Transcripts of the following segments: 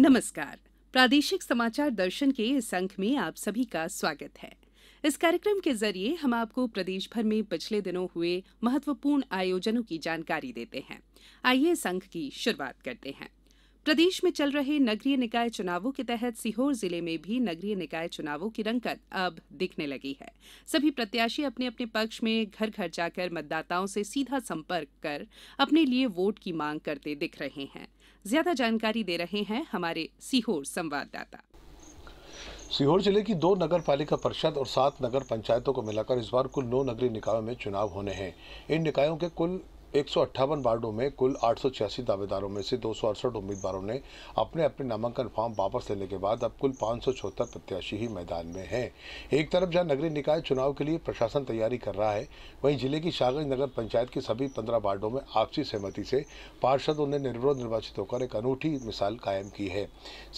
नमस्कार प्रादेशिक समाचार दर्शन के इस अंक में आप सभी का स्वागत है इस कार्यक्रम के जरिए हम आपको प्रदेश भर में पिछले दिनों हुए महत्वपूर्ण आयोजनों की जानकारी देते हैं आइए इस अंक की शुरुआत करते हैं प्रदेश में चल रहे नगरीय निकाय चुनावों के तहत सीहोर जिले में भी नगरीय निकाय चुनावों की रंगत अब दिखने लगी है सभी प्रत्याशी अपने अपने पक्ष में घर घर जाकर मतदाताओं से सीधा संपर्क कर अपने लिए वोट की मांग करते दिख रहे हैं ज्यादा जानकारी दे रहे हैं हमारे सीहोर संवाददाता सीहोर जिले की दो नगर पालिका परिषद और सात नगर पंचायतों को मिलाकर इस बार कुल नौ नगरीय निकायों में चुनाव होने हैं इन निकायों के कुल एक वार्डों में कुल आठ दावेदारों में से दो उम्मीदवारों ने अपने अपने नामांकन फॉर्म वापस लेने के बाद अब कुल पाँच प्रत्याशी ही मैदान में हैं एक तरफ जहां नगरीय निकाय चुनाव के लिए प्रशासन तैयारी कर रहा है वहीं जिले की शागंज नगर पंचायत के सभी पंद्रह वार्डों में आपसी सहमति से पार्षदों ने निर्विरोध निर्वाचित होकर एक अनूठी मिसाल कायम की है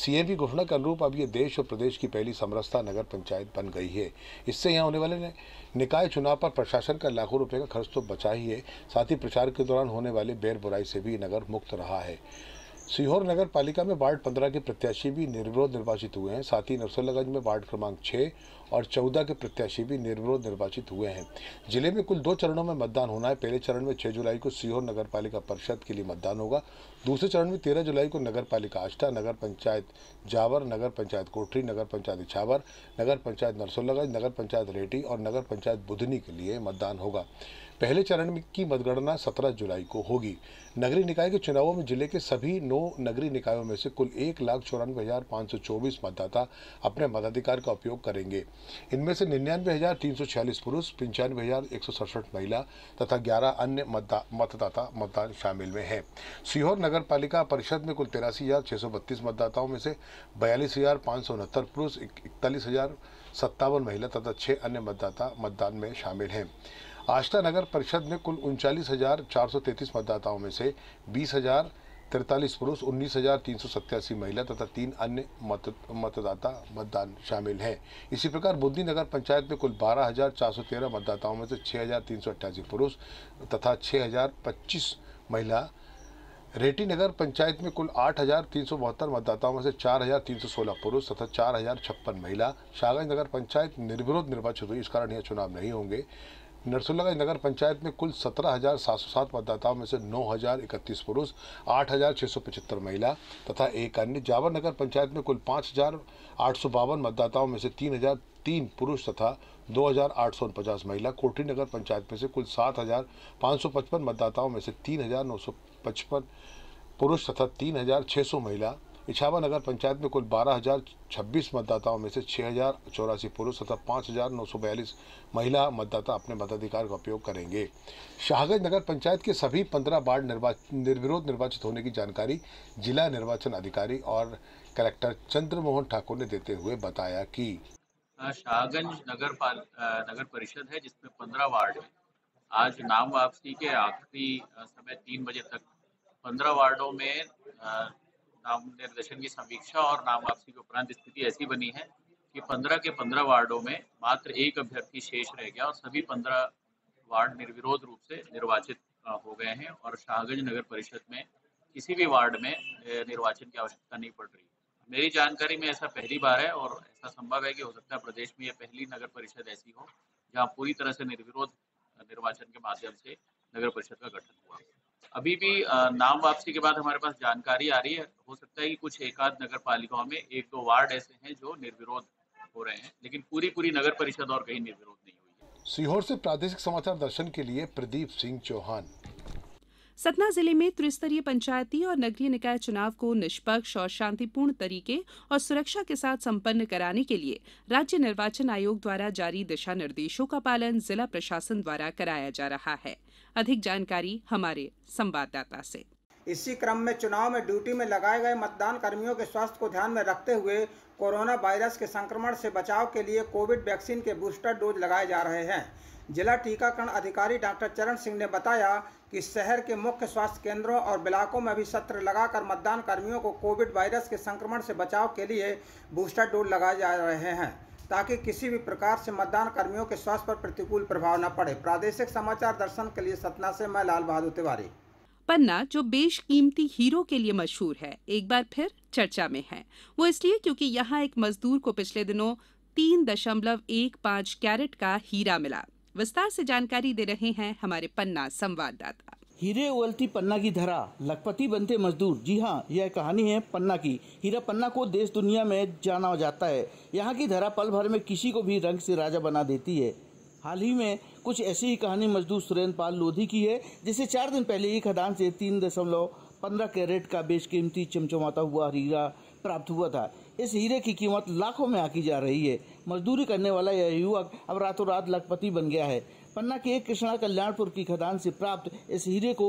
सीएम की घोषणा के अनुरूप अब ये देश और प्रदेश की पहली समरसता नगर पंचायत बन गई है इससे यहाँ होने वाले निकाय चुनाव पर प्रशासन का लाखों रुपये का खर्च तो बचा ही है साथ ही प्रशासन सरकार के दौरान होने वाले बैर बुराई से भी नगर मुक्त रहा है सीहोर नगर पालिका में वार्ड पंद्रह के प्रत्याशी भी निर्विरोध निर्वाचित हुए हैं साथ ही नरसल्लागंज में वार्ड क्रमांक छः और चौदह के प्रत्याशी भी निर्विरोध निर्वाचित हुए हैं जिले में कुल दो चरणों में मतदान होना है पहले चरण में 6 जुलाई को सीहोर नगर पालिका परिषद के लिए मतदान होगा दूसरे चरण में तेरह जुलाई को नगर पालिका आष्टा नगर पंचायत जावर नगर पंचायत कोठरी नगर पंचायत इछावर नगर पंचायत नरसोल्लागंज नगर पंचायत रेटी और नगर पंचायत बुधनी के लिए मतदान होगा पहले चरण की मतगणना 17 जुलाई को होगी नगरीय निकाय के चुनावों में जिले के सभी नौ नगरीय निकायों में से कुल एक लाख चौरानवे हजार पाँच सौ चौबीस मतदाता अपने मताधिकार का उपयोग करेंगे इनमें से निन्यानवे हजार तीन सौ छियालीस पुरुष पंचानवे हजार एक सौ सड़सठ महिला तथा ग्यारह अन्य मतदाता मतदान शामिल में हैं सीहोर नगर पालिका परिषद में कुल तिरासी हजार छः सौ बत्तीस मतदाताओं में से बयालीस हजार पाँच सौ उनहत्तर पुरुष इकतालीस हजार सत्तावन महिला तथा छः अन्य मतदाता मतदान में शामिल हैं आष्टा नगर परिषद में कुल उनचालीस हजार चार सौ तैंतीस मतदाताओं में से बीस हजार तिरतालीस पुरुष उन्नीस हजार तीन सौ सत्तासी महिला तथा तीन अन्य मत, मतदाता मतदान शामिल हैं इसी प्रकार बुद्धि नगर पंचायत में कुल बारह हजार चार सौ तेरह मतदाताओं में से छः हजार तीन सौ अट्ठासी पुरुष तथा छः हजार पच्चीस महिला रेटी नगर पंचायत में कुल आठ हजार तीन सौ बहत्तर मतदाताओं में से चार हजार तीन सौ सोलह पुरुष तथा चार हजार छप्पन महिला शाहगंज नगर पंचायत निर्विरोध निर्वाचित हुई इस कारण यह चुनाव नहीं होंगे नरसुल्लागंज नगर पंचायत में कुल सत्रह हजार सात सौ सात मतदाताओं में से नौ हजार इकतीस पुरुष आठ हजार छः सौ पचहत्तर महिला तथा एक अन्य जावर नगर पंचायत में कुल पाँच हजार आठ सौ बावन मतदाताओं में से तीन हजार तीन पुरुष तथा दो हजार आठ सौ उनपचास महिला कोठी नगर पंचायत में से कुल सात हजार पाँच सौ पचपन मतदाताओं में से तीन हजार नौ सौ पचपन पुरुष तथा तीन हजार छः सौ महिला इछावा नगर पंचायत में कुल 12,026 मतदाताओं में से छः पुरुष तथा पाँच महिला मतदाता अपने मताधिकार का उपयोग करेंगे शाहगंज नगर पंचायत के सभी पंद्रह वार्ड निर्वाचित निर्विरोध निर्वाचित होने की जानकारी जिला निर्वाचन अधिकारी और कलेक्टर चंद्रमोहन ठाकुर ने देते हुए बताया कि शाहगंज नगर नगर परिषद है जिसमें पंद्रह वार्ड है आज नाम वापसी के आखिरी समय तीन बजे तक पंद्रह वार्डों में नाम निर्देशन की समीक्षा और नाम वापसी के उपरांत स्थिति ऐसी बनी है कि 15 के 15 वार्डों में मात्र एक अभ्यर्थी शेष रह गया और सभी 15 वार्ड निर्विरोध रूप से निर्वाचित हो गए हैं और शाहगंज नगर परिषद में किसी भी वार्ड में निर्वाचन की आवश्यकता नहीं पड़ रही मेरी जानकारी में ऐसा पहली बार है और ऐसा संभव है कि हो सकता है प्रदेश में यह पहली नगर परिषद ऐसी हो जहाँ पूरी तरह से निर्विरोध निर्वाचन के माध्यम से नगर परिषद का गठन हुआ अभी भी नाम वापसी के बाद हमारे पास जानकारी आ रही है हो सकता है कि कुछ एक आध नगर पालिकाओं में एक दो वार्ड ऐसे हैं जो निर्विरोध हो रहे हैं लेकिन पूरी पूरी नगर परिषद और कहीं निर्विरोध नहीं हुई सीहोर से प्रादेशिक समाचार दर्शन के लिए प्रदीप सिंह चौहान सतना जिले में त्रिस्तरीय पंचायती और नगरीय निकाय चुनाव को निष्पक्ष और शांतिपूर्ण तरीके और सुरक्षा के साथ संपन्न कराने के लिए राज्य निर्वाचन आयोग द्वारा जारी दिशा निर्देशों का पालन जिला प्रशासन द्वारा कराया जा रहा है अधिक जानकारी हमारे संवाददाता से इसी क्रम में चुनाव में ड्यूटी में लगाए गए मतदान कर्मियों के स्वास्थ्य को ध्यान में रखते हुए कोरोना वायरस के संक्रमण से बचाव के लिए कोविड वैक्सीन के बूस्टर डोज लगाए जा रहे हैं जिला टीकाकरण अधिकारी डॉक्टर चरण सिंह ने बताया कि शहर के मुख्य स्वास्थ्य केंद्रों और ब्लाकों में भी सत्र लगाकर मतदान कर्मियों को कोविड वायरस के संक्रमण से बचाव के लिए बूस्टर डोज लगाए जा रहे हैं ताकि किसी भी प्रकार से मतदान कर्मियों के स्वास्थ्य पर प्रतिकूल प्रभाव न पड़े प्रादेशिक समाचार दर्शन के लिए सतना से मैं लाल बहादुर तिवारी पन्ना जो बेशकीमती हीरो के लिए मशहूर है एक बार फिर चर्चा में है वो इसलिए क्योंकि यहाँ एक मजदूर को पिछले दिनों तीन दशमलव एक पाँच कैरेट का हीरा मिला विस्तार से जानकारी दे रहे हैं हमारे पन्ना संवाददाता हीरे उलती पन्ना की धरा लखपति बनते मजदूर जी हाँ यह कहानी है पन्ना की हीरा पन्ना को देश दुनिया में जाना जाता है यहाँ की धरा पल भर में किसी को भी रंग से राजा बना देती है हाल ही में कुछ ऐसी ही कहानी मजदूर सुरेंद्र पाल लोधी की है जिसे चार दिन पहले एक खदान से तीन दशमलव पंद्रह कैरेट का बेशकीमती चमचमाता हुआ हीरा प्राप्त हुआ था इस हीरे की कीमत लाखों में आकी जा रही है मजदूरी करने वाला यह युवक अब रातों रात लखपति बन गया है पन्ना के कृष्णा कल्याणपुर की खदान से प्राप्त इस हीरे को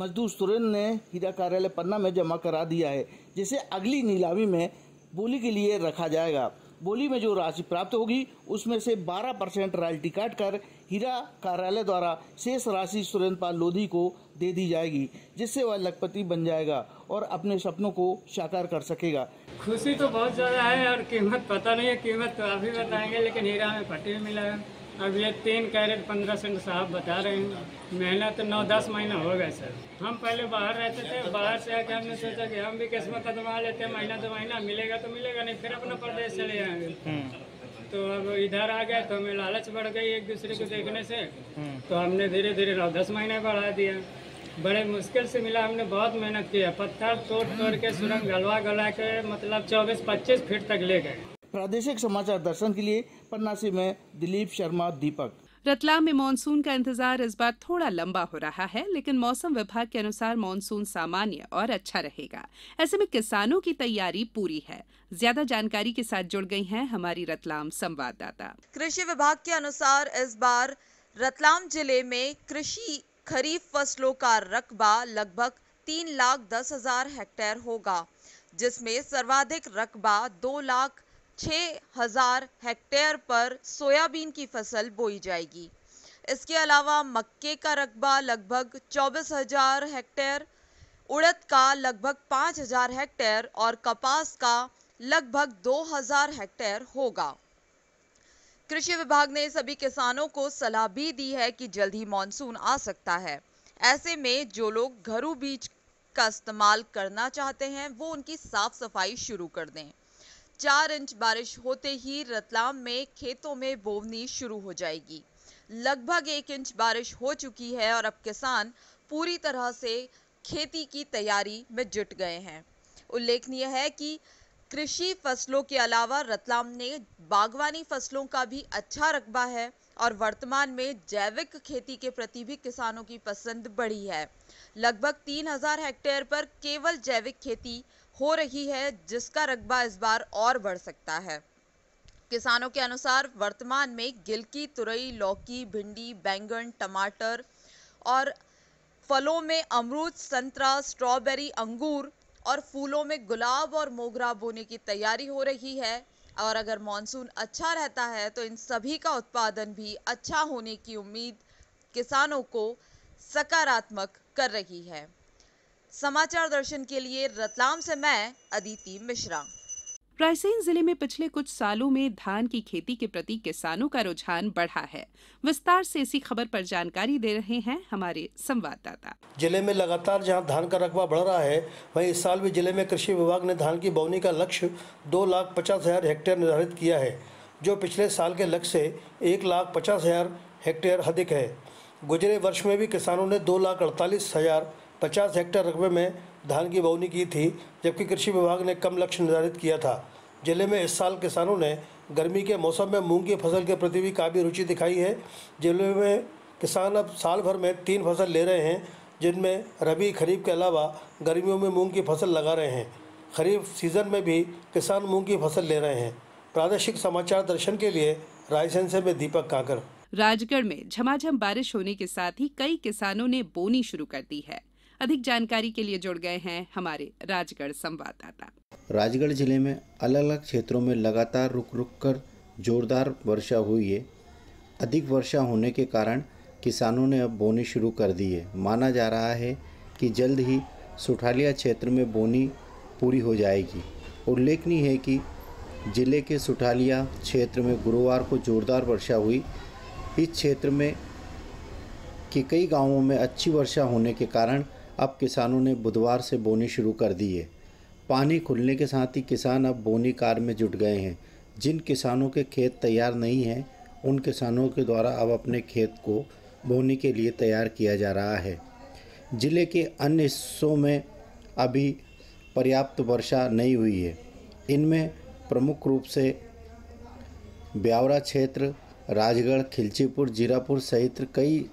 मजदूर सुरेंद्र ने हीरा कार्यालय पन्ना में जमा करा दिया है जिसे अगली नीलामी में बोली के लिए रखा जाएगा बोली में जो राशि प्राप्त होगी उसमें से 12 परसेंट रॉयल्टी काट कर हीरा कार्यालय द्वारा शेष राशि सुरेंद्र पाल लोधी को दे दी जाएगी जिससे वह लखपति बन जाएगा और अपने सपनों को साकार कर सकेगा खुशी तो बहुत ज़्यादा है और कीमत पता नहीं है कीमत तो अभी बताएंगे लेकिन हीरा में फटी मिला है अब ये तीन कैरेट पंद्रह सेंट साहब बता रहे हैं मेहनत तो नौ दस महीना हो गए सर हम पहले बाहर रहते थे बाहर से आके हमने सोचा कि हम भी किस्मत कदमा लेते हैं महीना दो तो महीना मिलेगा तो मिलेगा नहीं फिर अपना प्रदेश चले जाएंगे तो अब इधर आ गए तो हमें लालच बढ़ गई एक दूसरे को देखने से तो हमने धीरे धीरे नौ दस महीने बढ़ा दिया बड़े मुश्किल से मिला हमने बहुत मेहनत किया पत्थर तोड़ तोड़ के सुरंग गलवा गला के मतलब चौबीस पच्चीस फीट तक ले गए प्रादेशिक समाचार दर्शन के लिए पन्ना से मैं दिलीप शर्मा दीपक रतलाम में मानसून का इंतजार इस बार थोड़ा लंबा हो रहा है लेकिन मौसम विभाग के अनुसार मानसून सामान्य और अच्छा रहेगा ऐसे में किसानों की तैयारी पूरी है ज्यादा जानकारी के साथ जुड़ गई हैं हमारी रतलाम संवाददाता कृषि विभाग के अनुसार इस बार रतलाम जिले में कृषि खरीफ फसलों का रकबा लगभग तीन लाख दस हजार हेक्टेयर होगा जिसमें सर्वाधिक रकबा दो लाख 6000 हेक्टेयर पर सोयाबीन की फसल बोई जाएगी इसके अलावा मक्के का रकबा लगभग 24,000 हेक्टेयर उड़द का लगभग 5,000 हेक्टेयर और कपास का लगभग 2,000 हेक्टेयर होगा कृषि विभाग ने सभी किसानों को सलाह भी दी है कि जल्द ही मानसून आ सकता है ऐसे में जो लोग घरों बीज का इस्तेमाल करना चाहते हैं वो उनकी साफ सफाई शुरू कर दें चार इंच बारिश होते ही रतलाम में खेतों में बोवनी शुरू हो जाएगी लगभग एक इंच बारिश हो चुकी है और अब किसान पूरी तरह से खेती की तैयारी में जुट गए हैं उल्लेखनीय है कि कृषि फसलों के अलावा रतलाम ने बागवानी फसलों का भी अच्छा रकबा है और वर्तमान में जैविक खेती के प्रति भी किसानों की पसंद बढ़ी है लगभग 3000 हेक्टेयर पर केवल जैविक खेती हो रही है जिसका रकबा इस बार और बढ़ सकता है किसानों के अनुसार वर्तमान में गिलकी तुरई लौकी भिंडी बैंगन टमाटर और फलों में अमरूद संतरा स्ट्रॉबेरी अंगूर और फूलों में गुलाब और मोगरा बोने की तैयारी हो रही है और अगर मानसून अच्छा रहता है तो इन सभी का उत्पादन भी अच्छा होने की उम्मीद किसानों को सकारात्मक कर रही है समाचार दर्शन के लिए रतलाम से मैं अदिति मिश्रा रायसेन जिले में पिछले कुछ सालों में धान की खेती के प्रति किसानों का रुझान बढ़ा है विस्तार से इसी खबर पर जानकारी दे रहे हैं हमारे संवाददाता जिले में लगातार जहां धान का रकबा बढ़ रहा है वहीं इस साल भी जिले में कृषि विभाग ने धान की बोवनी का लक्ष्य दो लाख पचास हजार हेक्टेयर निर्धारित किया है जो पिछले साल के लक्ष्य से एक लाख पचास हजार हेक्टेयर अधिक है गुजरे वर्ष में भी किसानों ने दो लाख अड़तालीस हजार 50 हेक्टेयर रकबे में धान की बवनी की थी जबकि कृषि विभाग ने कम लक्ष्य निर्धारित किया था जिले में इस साल किसानों ने गर्मी के मौसम में मूंग की फसल के प्रति भी काफ़ी रुचि दिखाई है जिले में किसान अब साल भर में तीन फसल ले रहे हैं जिनमें रबी खरीफ के अलावा गर्मियों में मूंग की फसल लगा रहे हैं खरीफ सीज़न में भी किसान मूंग की फसल ले रहे हैं प्रादेशिक समाचार दर्शन के लिए रायसेन से मैं दीपक काकर राजगढ़ में झमाझम बारिश होने के साथ ही कई किसानों ने बोनी शुरू कर दी है अधिक जानकारी के लिए जुड़ गए हैं हमारे राजगढ़ संवाददाता राजगढ़ जिले में अलग अलग क्षेत्रों में लगातार रुक रुक कर जोरदार वर्षा हुई है अधिक वर्षा होने के कारण किसानों ने अब बोनी शुरू कर दी है माना जा रहा है कि जल्द ही सुठालिया क्षेत्र में बोनी पूरी हो जाएगी उल्लेखनीय है कि जिले के सुठालिया क्षेत्र में गुरुवार को जोरदार वर्षा हुई इस क्षेत्र में कि कई गांवों में अच्छी वर्षा होने के कारण अब किसानों ने बुधवार से बोनी शुरू कर दी है पानी खुलने के साथ ही किसान अब बोनी कार में जुट गए हैं जिन किसानों के खेत तैयार नहीं हैं उन किसानों के द्वारा अब अपने खेत को बोनी के लिए तैयार किया जा रहा है ज़िले के अन्य हिस्सों में अभी पर्याप्त वर्षा नहीं हुई है इनमें प्रमुख रूप से ब्यावरा क्षेत्र राजगढ़ खिलचीपुर जीरापुर सहित कई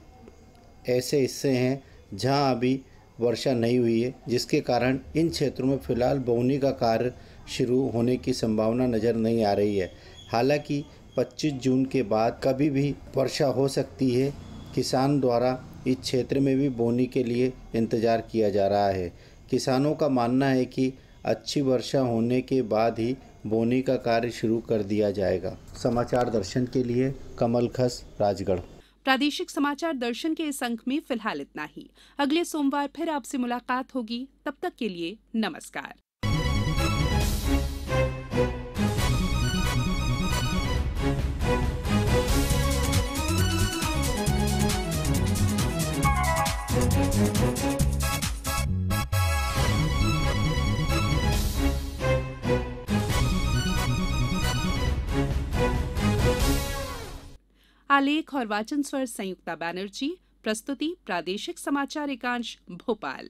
ऐसे हिस्से हैं जहां अभी वर्षा नहीं हुई है जिसके कारण इन क्षेत्रों में फिलहाल बोनी का कार्य शुरू होने की संभावना नज़र नहीं आ रही है हालांकि 25 जून के बाद कभी भी वर्षा हो सकती है किसान द्वारा इस क्षेत्र में भी बोनी के लिए इंतज़ार किया जा रहा है किसानों का मानना है कि अच्छी वर्षा होने के बाद ही बोनी का कार्य शुरू कर दिया जाएगा समाचार दर्शन के लिए कमल खस राजगढ़ प्रादेशिक समाचार दर्शन के इस अंक में फिलहाल इतना ही अगले सोमवार फिर आपसे मुलाकात होगी तब तक के लिए नमस्कार आलेख और वाचन स्वर संयुक्ता बैनर्जी प्रस्तुति प्रादेशिक समाचार एकांश भोपाल